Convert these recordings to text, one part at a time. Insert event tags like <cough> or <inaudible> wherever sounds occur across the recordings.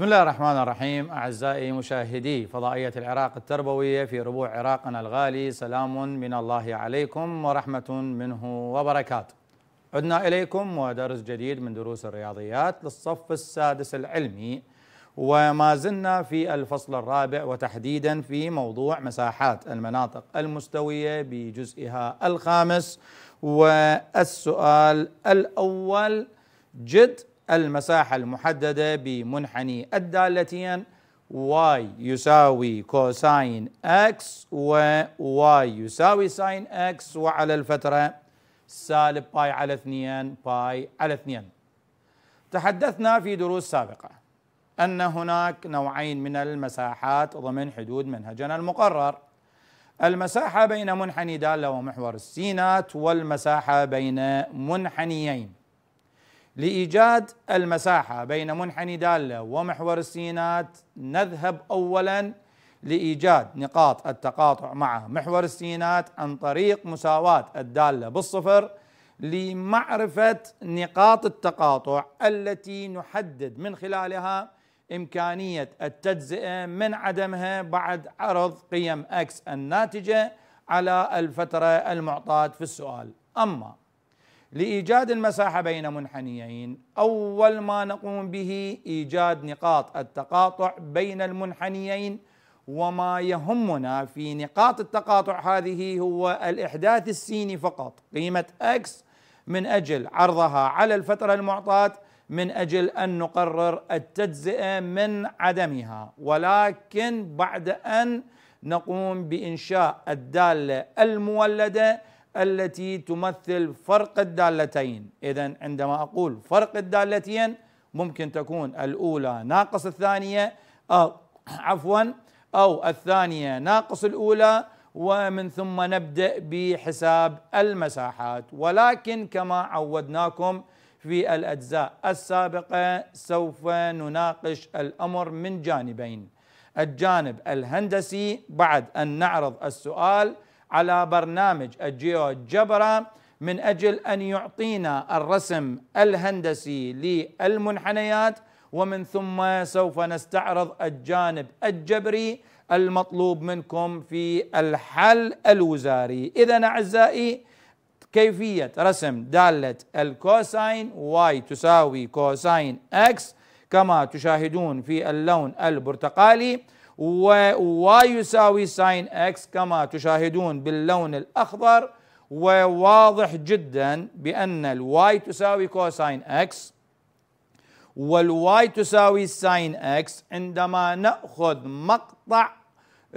بسم الله الرحمن الرحيم أعزائي مشاهدي فضائية العراق التربوية في ربوع عراقنا الغالي سلام من الله عليكم ورحمة منه وبركاته عدنا إليكم ودرس جديد من دروس الرياضيات للصف السادس العلمي وما زلنا في الفصل الرابع وتحديدا في موضوع مساحات المناطق المستوية بجزئها الخامس والسؤال الأول جد المساحة المحددة بمنحني الدالتين y يساوي كوساين x و y يساوي ساين x وعلى الفترة سالب باي على 2 باي على 2 تحدثنا في دروس سابقة أن هناك نوعين من المساحات ضمن حدود منهجنا المقرر المساحة بين منحني دالة ومحور السينات والمساحة بين منحنيين لإيجاد المساحة بين منحني دالة ومحور السينات نذهب أولا لإيجاد نقاط التقاطع مع محور السينات عن طريق مساواة الدالة بالصفر لمعرفة نقاط التقاطع التي نحدد من خلالها إمكانية التجزئة من عدمها بعد عرض قيم أكس الناتجة على الفترة المعطاة في السؤال أما لإيجاد المساحة بين منحنيين أول ما نقوم به إيجاد نقاط التقاطع بين المنحنيين وما يهمنا في نقاط التقاطع هذه هو الإحداث السيني فقط قيمة X من أجل عرضها على الفترة المعطاة من أجل أن نقرر التجزئة من عدمها ولكن بعد أن نقوم بإنشاء الدالة المولدة التي تمثل فرق الدالتين إذا عندما أقول فرق الدالتين ممكن تكون الأولى ناقص الثانية أو <clears throat> عفوا أو الثانية ناقص الأولى ومن ثم نبدأ بحساب المساحات ولكن كما عودناكم في الأجزاء السابقة سوف نناقش الأمر من جانبين الجانب الهندسي بعد أن نعرض السؤال على برنامج الجيو جبرا من أجل أن يعطينا الرسم الهندسي للمنحنيات ومن ثم سوف نستعرض الجانب الجبري المطلوب منكم في الحل الوزاري إذا أعزائي كيفية رسم دالة الكوساين واي تساوي كوساين اكس كما تشاهدون في اللون البرتقالي وواي يساوي ساين اكس كما تشاهدون باللون الاخضر وواضح جدا بان الواي تساوي كوساين اكس والواي تساوي ساين اكس عندما ناخذ مقطع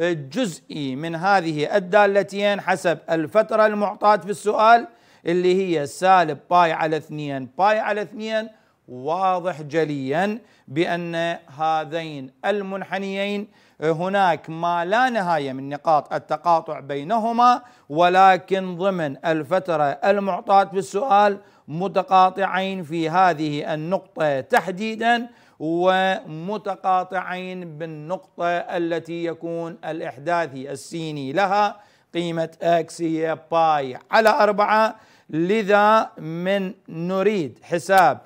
جزئي من هذه الدالتين حسب الفتره المعطاه في السؤال اللي هي سالب باي على 2 باي على 2 واضح جليا بان هذين المنحنيين هناك ما لا نهايه من نقاط التقاطع بينهما ولكن ضمن الفتره المعطاه بالسؤال متقاطعين في هذه النقطه تحديدا ومتقاطعين بالنقطه التي يكون الاحداثي السيني لها قيمه اكس هي باي على أربعة لذا من نريد حساب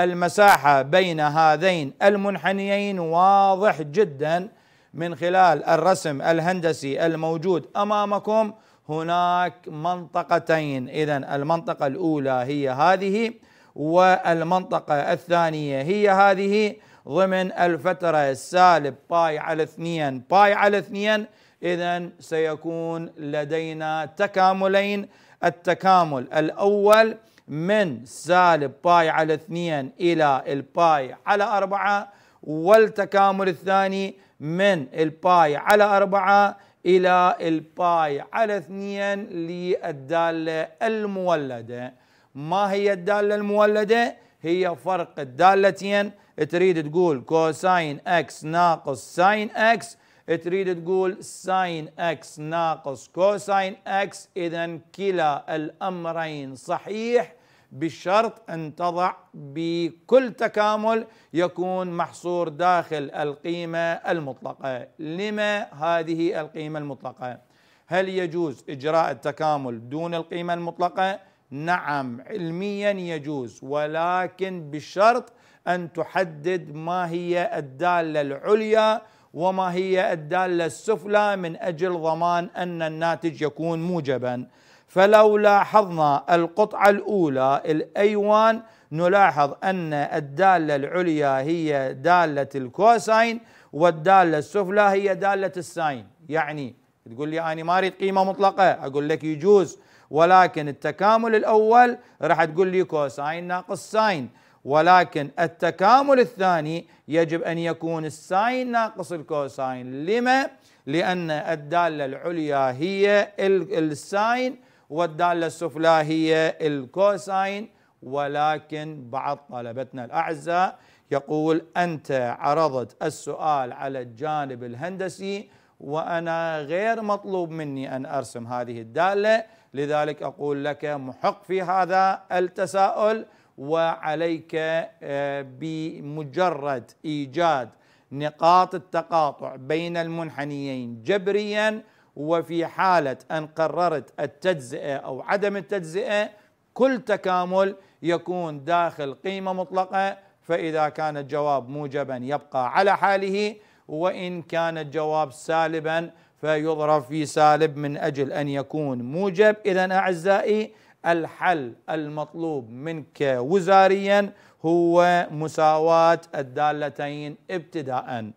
المساحة بين هذين المنحنيين واضح جدا من خلال الرسم الهندسي الموجود امامكم هناك منطقتين اذا المنطقه الاولى هي هذه والمنطقه الثانيه هي هذه ضمن الفتره السالب باي على اثنين باي على اثنين اذا سيكون لدينا تكاملين التكامل الاول من سالب باي على اثنين الى الباي على اربعه والتكامل الثاني من الباي على أربعة إلى الباي على اثنين للدالة المولدة ما هي الدالة المولدة؟ هي فرق الدالتين تريد تقول كوساين اكس ناقص ساين اكس تريد تقول ساين اكس ناقص كوساين اكس اذا كلا الامرين صحيح بشرط أن تضع بكل تكامل يكون محصور داخل القيمة المطلقة لما هذه القيمة المطلقة هل يجوز إجراء التكامل دون القيمة المطلقة؟ نعم علميا يجوز ولكن بشرط أن تحدد ما هي الدالة العليا وما هي الدالة السفلى من أجل ضمان أن الناتج يكون موجباً فلو لاحظنا القطعة الأولى الأيوان نلاحظ أن الدالة العليا هي دالة الكوساين والدالة السفلى هي دالة الساين يعني تقول لي أنا ما أريد قيمة مطلقة أقول لك يجوز ولكن التكامل الأول راح تقول لي كوساين ناقص ساين ولكن التكامل الثاني يجب أن يكون الساين ناقص الكوساين لما؟ لأن الدالة العليا هي الساين والدالة السفلى هي الكوساين ولكن بعض طلبتنا الأعزاء يقول أنت عرضت السؤال على الجانب الهندسي وأنا غير مطلوب مني أن أرسم هذه الدالة لذلك أقول لك محق في هذا التساؤل وعليك آه، بمجرد إيجاد نقاط التقاطع بين المنحنيين جبرياً وفي حالة أن قررت التجزئة أو عدم التجزئة كل تكامل يكون داخل قيمة مطلقة فإذا كان الجواب موجبا يبقى على حاله وإن كان الجواب سالبا فيضرب في سالب من أجل أن يكون موجب إذا أعزائي الحل المطلوب منك وزاريا هو مساواة الدالتين ابتداء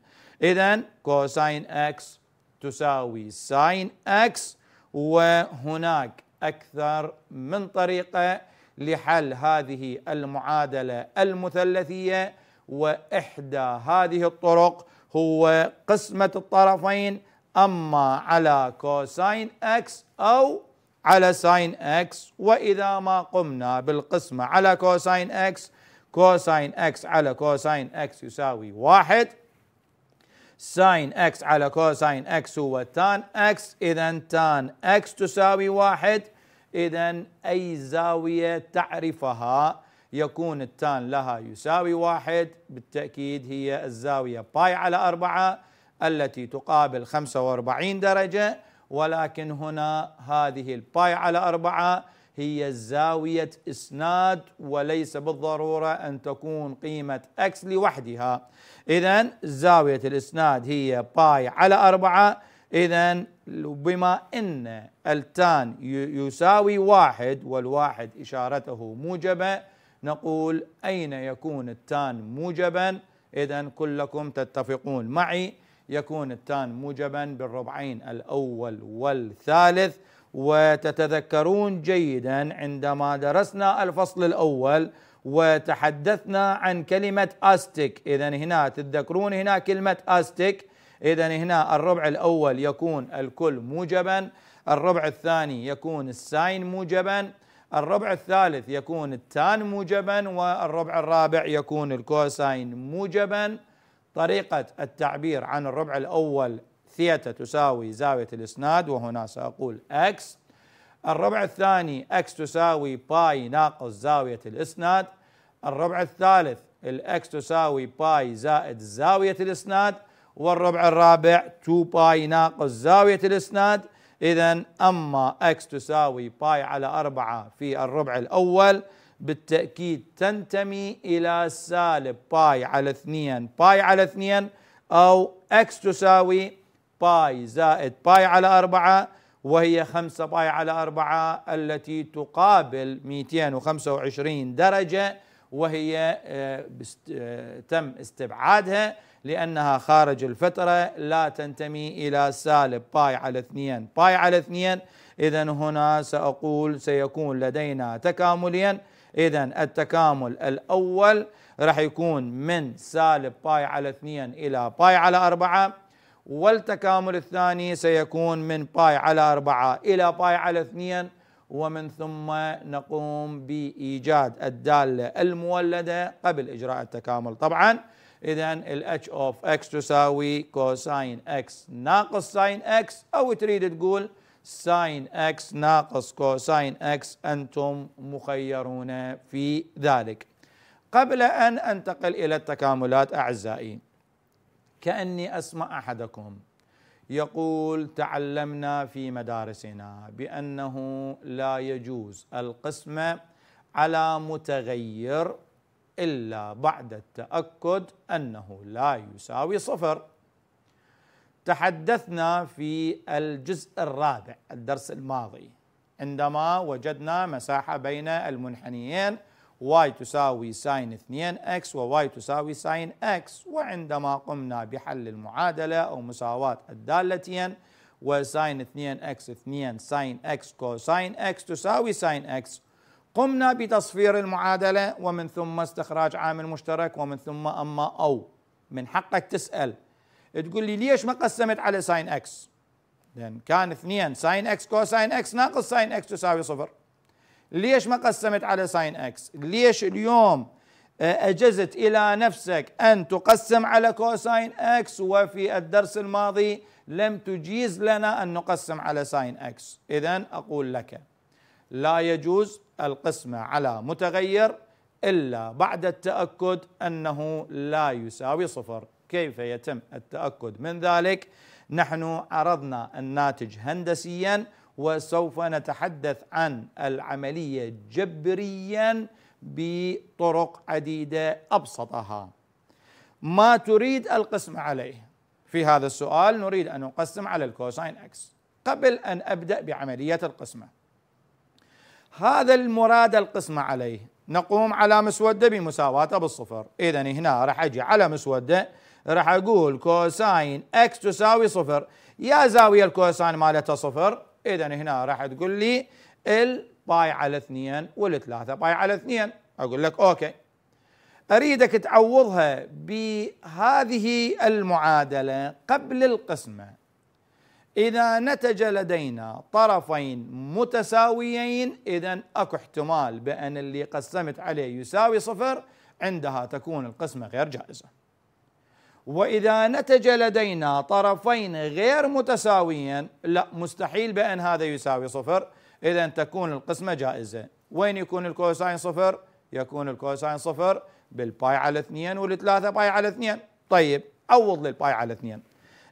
إذا كوساين اكس تساوي ساين اكس وهناك اكثر من طريقه لحل هذه المعادله المثلثيه واحدى هذه الطرق هو قسمه الطرفين اما على كوساين اكس او على ساين اكس واذا ما قمنا بالقسمه على كوساين اكس كوساين اكس على كوساين اكس يساوي واحد ساين اكس على كوساين اكس هو تان اكس اذا تان اكس تساوي واحد اذا اي زاويه تعرفها يكون التان لها يساوي واحد بالتاكيد هي الزاويه باي على اربعه التي تقابل 45 درجه ولكن هنا هذه الباي على أربعة هي زاوية إسناد وليس بالضرورة أن تكون قيمة أكس لوحدها إذا زاوية الإسناد هي باي على أربعة إذا بما أن التان يساوي واحد والواحد إشارته موجبة نقول أين يكون التان موجبا إذا كلكم تتفقون معي يكون التان موجبا بالربعين الأول والثالث وتتذكرون جيدا عندما درسنا الفصل الاول وتحدثنا عن كلمه استيك اذا هنا تتذكرون هنا كلمه استيك اذا هنا الربع الاول يكون الكل موجبا الربع الثاني يكون الساين موجبا الربع الثالث يكون التان موجبا والربع الرابع يكون الكوساين موجبا طريقة التعبير عن الربع الأول ثيتا تساوي زاوية الإسناد وهنا سأقول X الربع الثاني X تساوي باي ناقص زاوية الإسناد الربع الثالث الأكس تساوي باي زائد زاوية الإسناد والربع الرابع 2 باي ناقص زاوية الإسناد إذا أما X تساوي باي على 4 في الربع الأول بالتأكيد تنتمي إلى سالب باي على 2 باي على 2 أو X تساوي باي زائد باي على أربعة وهي خمسة باي على أربعة التي تقابل 225 درجة وهي آه، آه، تم استبعادها لأنها خارج الفترة لا تنتمي إلى سالب باي على اثنين باي على اثنين إذا هنا سأقول سيكون لدينا تكامليا إذا التكامل الأول راح يكون من سالب باي على اثنين إلى باي على أربعة والتكامل الثاني سيكون من باي على أربعة إلى باي على اثنين ومن ثم نقوم بإيجاد الدالة المولدة قبل إجراء التكامل طبعا إذا ال h of x تساوي كوساين x ناقص ساين x أو تريد تقول ساين x ناقص كوساين x أنتم مخيرون في ذلك قبل أن أنتقل إلى التكاملات أعزائي كاني اسمع احدكم يقول تعلمنا في مدارسنا بانه لا يجوز القسمه على متغير الا بعد التاكد انه لا يساوي صفر تحدثنا في الجزء الرابع الدرس الماضي عندما وجدنا مساحه بين المنحنيين y تساوي ساين 2x و y تساوي ساين x وعندما قمنا بحل المعادلة أو مساواة الدالتين وساين 2x 2 ساين x كوساين x تساوي ساين x قمنا بتصفير المعادلة ومن ثم استخراج عامل مشترك ومن ثم أما أو من حقك تسأل تقول لي ليش ما قسمت على ساين x لأن كان 2 ساين x كوساين x ناقص ساين x تساوي صفر ليش ما قسمت على ساين اكس ليش اليوم آه، أجزت إلى نفسك أن تقسم على كوساين اكس وفي الدرس الماضي لم تجيز لنا أن نقسم على ساين اكس إذا أقول لك لا يجوز القسمة على متغير إلا بعد التأكد أنه لا يساوي صفر كيف يتم التأكد من ذلك؟ نحن عرضنا الناتج هندسياً وسوف نتحدث عن العملية جبريا بطرق عديدة أبسطها ما تريد القسم عليه في هذا السؤال نريد أن نقسم على الكوساين أكس قبل أن أبدأ بعملية القسمة هذا المراد القسمة عليه نقوم على مسودة بمساواته بالصفر إذا هنا راح أجي على مسودة راح أقول كوساين أكس تساوي صفر يا زاوية الكوساين مالتها صفر اذا هنا راح تقول لي ال باي على 2 وال3 باي على 2 اقول لك اوكي اريدك تعوضها بهذه المعادله قبل القسمه اذا نتج لدينا طرفين متساويين اذا اكو احتمال بان اللي قسمت عليه يساوي صفر عندها تكون القسمه غير جائزه وإذا نتج لدينا طرفين غير متساويين لا مستحيل بأن هذا يساوي صفر إذا تكون القسمة جائزة وين يكون الكوساين صفر؟ يكون الكوساين صفر بالباي على اثنين والثلاثة باي على اثنين طيب عوض للباي على اثنين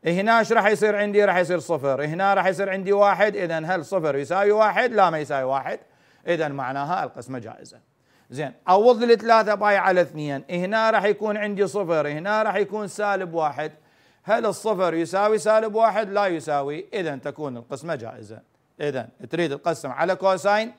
هنا ايش راح يصير عندي؟ راح يصير صفر، هنا راح يصير عندي واحد، اذا هل صفر يساوي واحد؟ لا ما يساوي واحد، اذا معناها القسمه جائزه. زين عوض لي ثلاثه باي على اثنين هنا راح يكون عندي صفر هنا راح يكون سالب واحد هل الصفر يساوي سالب واحد لا يساوي اذا تكون القسمه جائزه اذا تريد تقسم على كوساين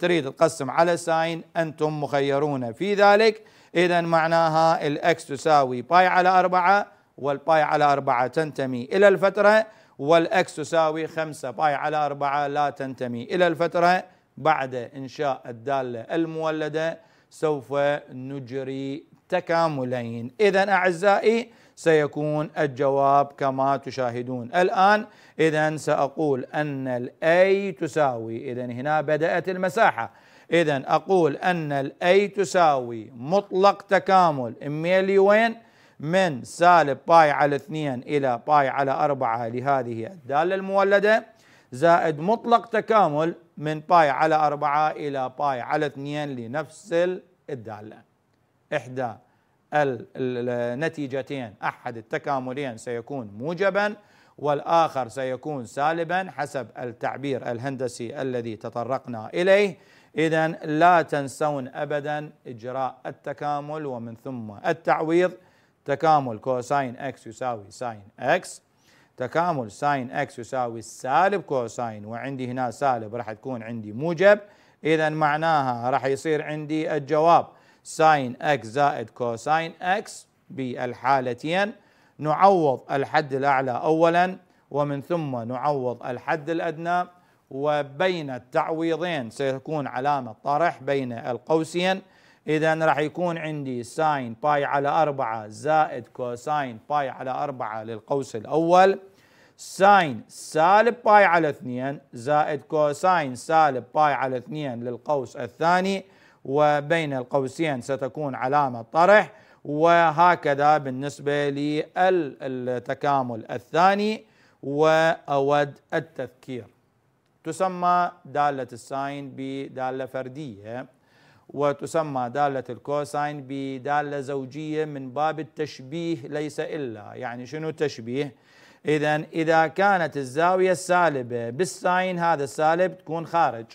تريد تقسم على ساين انتم مخيرون في ذلك اذا معناها الاكس تساوي باي على أربعة والباي على أربعة تنتمي الى الفتره والاكس تساوي خمسة باي على أربعة لا تنتمي الى الفتره بعد إنشاء الدالة المولدة سوف نجري تكاملين إذا أعزائي سيكون الجواب كما تشاهدون الآن إذا سأقول أن الأي تساوي إذا هنا بدأت المساحة إذا أقول أن الأي تساوي مطلق تكامل ميلي وين؟ من سالب باي على 2 إلى باي على 4 لهذه الدالة المولدة زائد مطلق تكامل من باي على أربعة إلى باي على اثنين لنفس الدالة إحدى النتيجتين أحد التكاملين سيكون موجبا والآخر سيكون سالبا حسب التعبير الهندسي الذي تطرقنا إليه إذا لا تنسون أبدا إجراء التكامل ومن ثم التعويض تكامل كوساين اكس يساوي ساين اكس تكامل ساين اكس يساوي سالب كوساين وعندي هنا سالب راح تكون عندي موجب اذا معناها راح يصير عندي الجواب ساين اكس زائد كوساين اكس بالحالتين نعوض الحد الاعلى اولا ومن ثم نعوض الحد الادنى وبين التعويضين سيكون علامه طرح بين القوسين اذا راح يكون عندي ساين باي على 4 زائد كوساين باي على 4 للقوس الاول ساين سالب باي على 2 زائد كوساين سالب باي على 2 للقوس الثاني وبين القوسين ستكون علامة طرح وهكذا بالنسبة للتكامل الثاني وأود التذكير تسمى دالة الساين بدالة فردية وتسمى دالة الكوساين بدالة زوجية من باب التشبيه ليس إلا يعني شنو تشبيه إذا إذا كانت الزاوية السالبة بالساين هذا السالب تكون خارج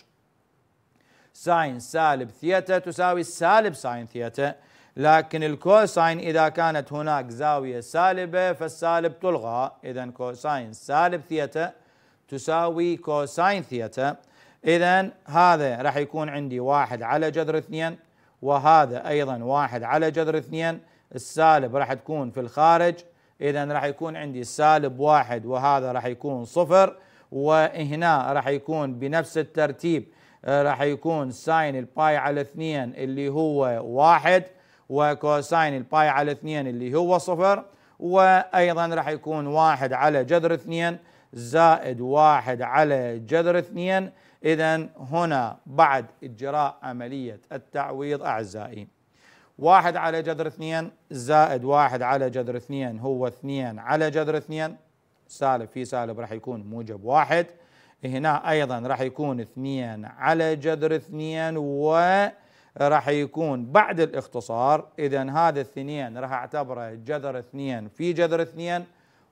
ساين سالب ثيتا تساوي سالب ساين ثيتا لكن الكوساين إذا كانت هناك زاوية سالبة فالسالب تلغى إذا كوساين سالب ثيتا تساوي كوساين ثيتا اذا هذا راح يكون عندي واحد على جذر اثنين وهذا ايضا واحد على جذر اثنين السالب راح تكون في الخارج اذا راح يكون عندي سالب واحد وهذا راح يكون صفر وهنا راح يكون بنفس الترتيب آه، راح يكون ساين الباي على اثنين اللي هو واحد وكوساين الباي على اثنين اللي هو صفر وايضا راح يكون واحد على جذر اثنين زائد واحد على جذر اثنين إذا هنا بعد إجراء عملية التعويض أعزائي واحد على جذر اثنين زائد واحد على جذر اثنين هو اثنين على جذر اثنين سالب في سالب راح يكون موجب واحد هنا أيضا راح يكون اثنين على جذر اثنين و راح يكون بعد الاختصار إذا هذا الاثنين راح أعتبره جذر اثنين في جذر اثنين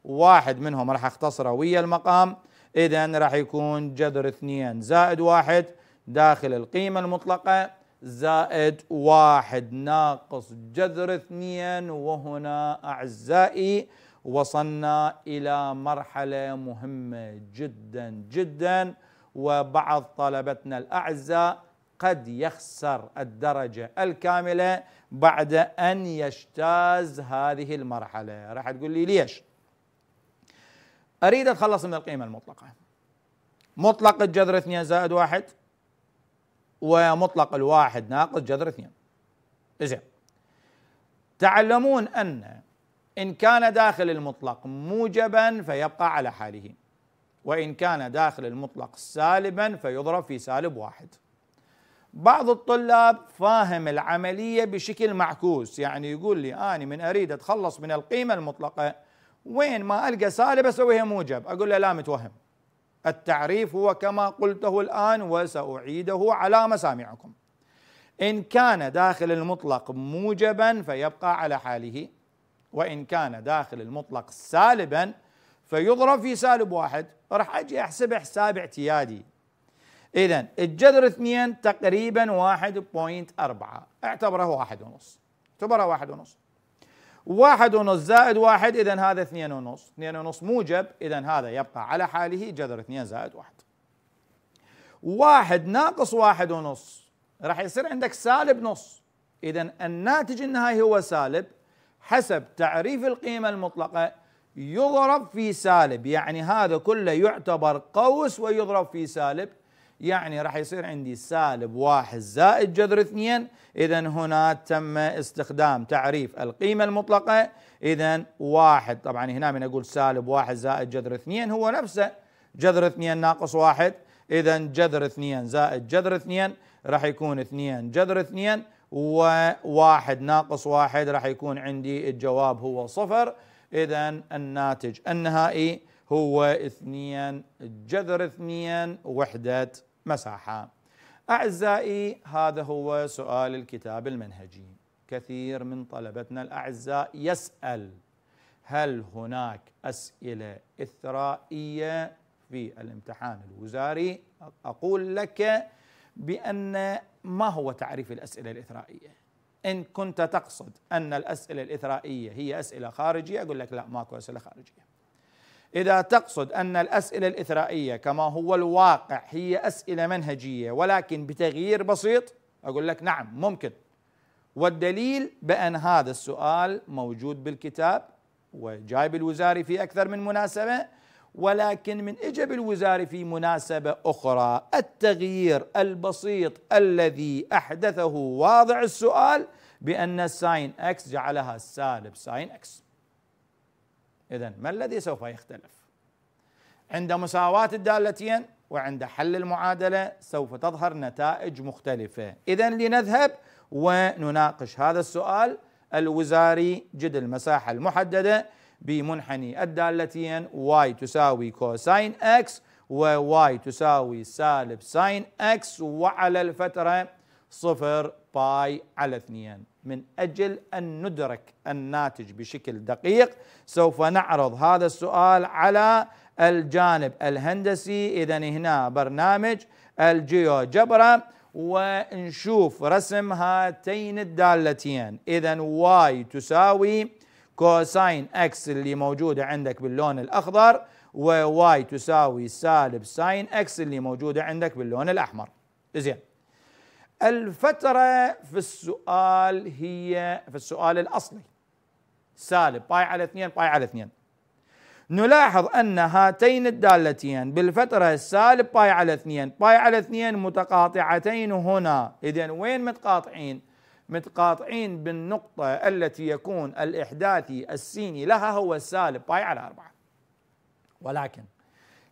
واحد منهم راح أختصره ويا المقام إذا راح يكون جذر اثنين زائد واحد داخل القيمة المطلقة زائد واحد ناقص جذر اثنين وهنا أعزائي وصلنا إلى مرحلة مهمة جدا جدا وبعض طلبتنا الأعزاء قد يخسر الدرجة الكاملة بعد أن يجتاز هذه المرحلة راح تقول لي ليش؟ اريد اتخلص من القيمه المطلقه مطلق الجذر 2 زائد 1 ومطلق الواحد ناقص جذر 2 زين تعلمون ان ان كان داخل المطلق موجبا فيبقى على حاله وان كان داخل المطلق سالبا فيضرب في سالب واحد بعض الطلاب فاهم العمليه بشكل معكوس يعني يقول لي اني من اريد اتخلص من القيمه المطلقه وين ما القى سالب اسويها موجب اقول له لا متوهم التعريف هو كما قلته الان وساعيده على مسامعكم ان كان داخل المطلق موجبا فيبقى على حاله وان كان داخل المطلق سالبا فيضرب في سالب واحد راح اجي احسب حساب اعتيادي اذا الجذر اثنين تقريبا واحد بوينت اربعة اعتبره واحد ونص اعتبره واحد ونص واحد ونص زائد واحد إذا هذا اثنين ونص اثنين ونص موجب إذا هذا يبقى على حاله جذر اثنين زائد واحد واحد ناقص واحد ونص راح يصير عندك سالب نص إذا الناتج النهائي هو سالب حسب تعريف القيمة المطلقة يضرب في سالب يعني هذا كله يعتبر قوس ويضرب في سالب يعني راح يصير عندي سالب واحد زائد جذر اثنين إذا هنا تم استخدام تعريف القيمة المطلقة إذا واحد طبعا هنا من أقول سالب واحد زائد جذر اثنين هو نفسه جذر اثنين ناقص واحد إذا جذر اثنين زائد جذر اثنين راح يكون اثنين جذر اثنين وواحد ناقص واحد راح يكون عندي الجواب هو صفر إذا الناتج النهائي هو اثنين جذر اثنين وحدة مساحة أعزائي هذا هو سؤال الكتاب المنهجي كثير من طلبتنا الأعزاء يسأل هل هناك أسئلة إثرائية في الامتحان الوزاري أقول لك بأن ما هو تعريف الأسئلة الإثرائية إن كنت تقصد أن الأسئلة الإثرائية هي أسئلة خارجية أقول لك لا ماكو أسئلة خارجية إذا تقصد أن الأسئلة الإثرائية كما هو الواقع هي أسئلة منهجية ولكن بتغيير بسيط أقول لك نعم ممكن والدليل بأن هذا السؤال موجود بالكتاب وجايب الوزاري في أكثر من مناسبة ولكن من إجب الوزاري في مناسبة أخرى التغيير البسيط الذي أحدثه واضع السؤال بأن الساين أكس جعلها سالب ساين أكس إذا ما الذي سوف يختلف؟ عند مساواة الدالتين وعند حل المعادلة سوف تظهر نتائج مختلفة إذا لنذهب ونناقش هذا السؤال الوزاري جد المساحة المحددة بمنحني الدالتين y تساوي كوساين x و y تساوي سالب ساين x وعلى الفترة صفر باي على اثنين من أجل أن ندرك الناتج بشكل دقيق سوف نعرض هذا السؤال على الجانب الهندسي إذا هنا برنامج الجيو جبرة ونشوف رسم هاتين الدالتين إذا واي تساوي كوساين اكس اللي موجودة عندك باللون الأخضر وواي تساوي سالب ساين اكس اللي موجودة عندك باللون الأحمر زين الفترة في السؤال هي في السؤال الأصلي سالب باي على اثنين باي على اثنين نلاحظ أن هاتين الدالتين بالفترة السالب باي على اثنين باي على اثنين متقاطعتين هنا إذن وين متقاطعين؟ متقاطعين بالنقطة التي يكون الإحداثي السيني لها هو السالب باي على أربعة ولكن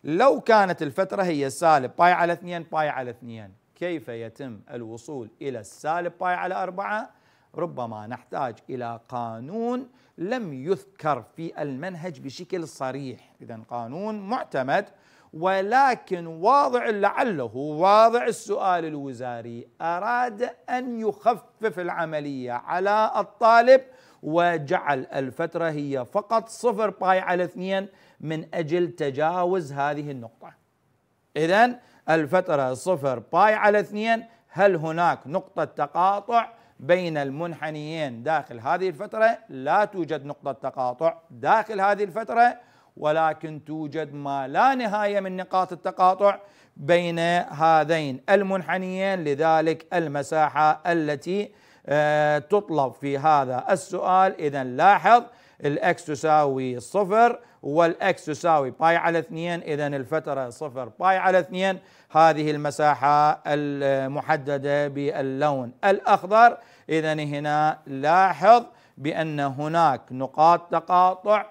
لو كانت الفترة هي سالب باي على اثنين باي على اثنين كيف يتم الوصول إلى السالب باي على أربعة ربما نحتاج إلى قانون لم يذكر في المنهج بشكل صريح إذا قانون معتمد ولكن واضع لعله واضع السؤال الوزاري أراد أن يخفف العملية على الطالب وجعل الفترة هي فقط صفر باي على اثنين من أجل تجاوز هذه النقطة إذا الفترة صفر باي على اثنين هل هناك نقطة تقاطع بين المنحنيين داخل هذه الفترة لا توجد نقطة تقاطع داخل هذه الفترة ولكن توجد ما لا نهاية من نقاط التقاطع بين هذين المنحنيين لذلك المساحة التي آه، تطلب في هذا السؤال إذا لاحظ الأكس تساوي صفر والأكس تساوي باي على اثنين إذا الفترة صفر باي على اثنين هذه المساحة المحددة باللون الأخضر إذا هنا لاحظ بأن هناك نقاط تقاطع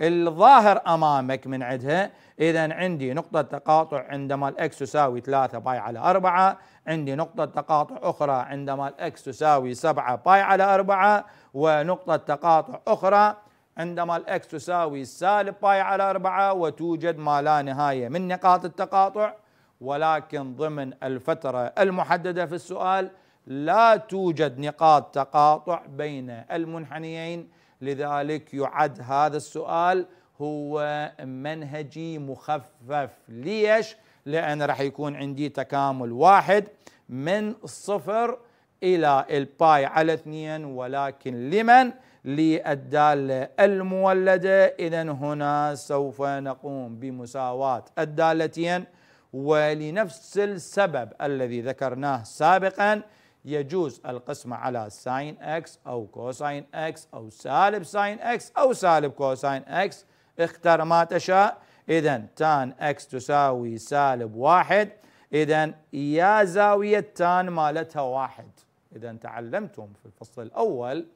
الظاهر أمامك من عندها إذا عندي نقطة تقاطع عندما الإكس تساوي 3 باي على 4 عندي نقطة تقاطع أخرى عندما الإكس تساوي 7 باي على 4 ونقطة تقاطع أخرى عندما الإكس تساوي سالب باي على 4 وتوجد ما لا نهاية من نقاط التقاطع ولكن ضمن الفترة المحددة في السؤال لا توجد نقاط تقاطع بين المنحنيين لذلك يعد هذا السؤال هو منهجي مخفف ليش؟ لأن راح يكون عندي تكامل واحد من صفر إلى الباي على اثنين ولكن لمن؟ للدالة المولدة إذا هنا سوف نقوم بمساواة الدالتين ولنفس السبب الذي ذكرناه سابقا يجوز القسمة على ساين اكس أو كوساين اكس أو سالب ساين اكس أو سالب كوساين اكس اختر ما تشاء إذا تان اكس تساوي سالب واحد إذا يا زاوية تان مالتها واحد إذا تعلمتم في الفصل الأول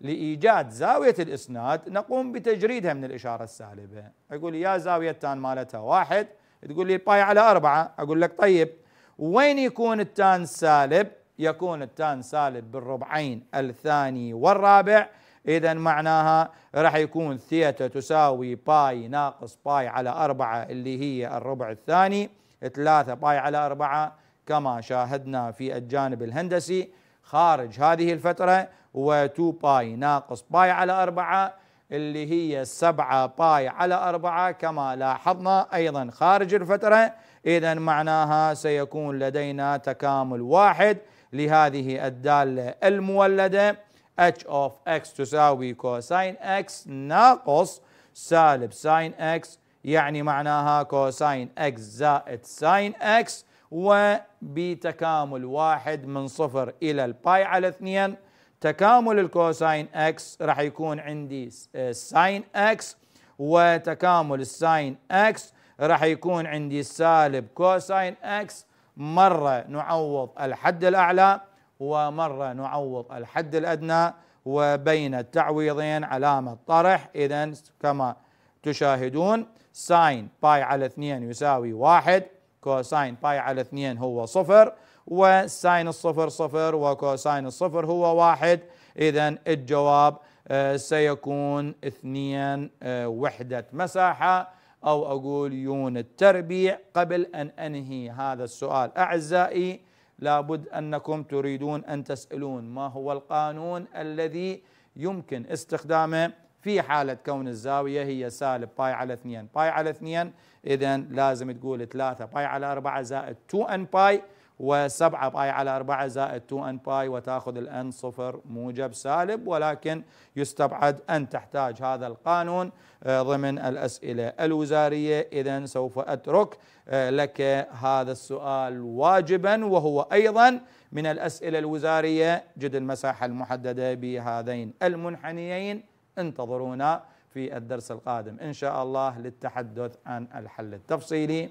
لإيجاد زاوية الإسناد نقوم بتجريدها من الإشارة السالبة أقول يا زاوية تان مالتها واحد تقول لي الباي على أربعة أقول لك طيب وين يكون التان سالب يكون التان سالب بالربعين الثاني والرابع إذا معناها راح يكون ثيتا تساوي باي ناقص باي على أربعة اللي هي الربع الثاني ثلاثة باي على أربعة كما شاهدنا في الجانب الهندسي خارج هذه الفترة و2 باي ناقص باي على أربعة اللي هي 7 باي على 4 كما لاحظنا أيضا خارج الفترة إذا معناها سيكون لدينا تكامل واحد لهذه الدالة المولدة h of x تساوي كوساين x ناقص سالب ساين x يعني معناها كوساين x زائد ساين x وبتكامل واحد من صفر إلى الباي على اثنين تكامل الكوساين اكس راح يكون عندي ساين اكس آه، وتكامل الساين اكس راح يكون عندي سالب كوساين اكس مره نعوض الحد الاعلى ومره نعوض الحد الادنى وبين التعويضين علامه طرح اذا كما تشاهدون ساين باي على 2 يساوي 1 كوساين باي على 2 هو صفر وساين الصفر صفر وكوساين الصفر هو واحد إذا الجواب آه، سيكون اثنين آه، وحدة مساحة أو أقول يونت تربيع قبل أن أنهي هذا السؤال أعزائي لابد أنكم تريدون أن تسألون ما هو القانون الذي يمكن استخدامه في حالة كون الزاوية هي سالب باي على 2 باي على 2 إذا لازم تقول 3 باي على 4 زائد 2 ان باي و7 باي على 4 زائد 2 ان باي وتأخذ الان صفر موجب سالب ولكن يستبعد أن تحتاج هذا القانون آه، ضمن الأسئلة الوزارية إذا سوف أترك آه، لك هذا السؤال واجبا وهو أيضا من الأسئلة الوزارية جد المساحة المحددة بهذين المنحنيين انتظرونا في الدرس القادم إن شاء الله للتحدث عن الحل التفصيلي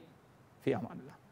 في أمان الله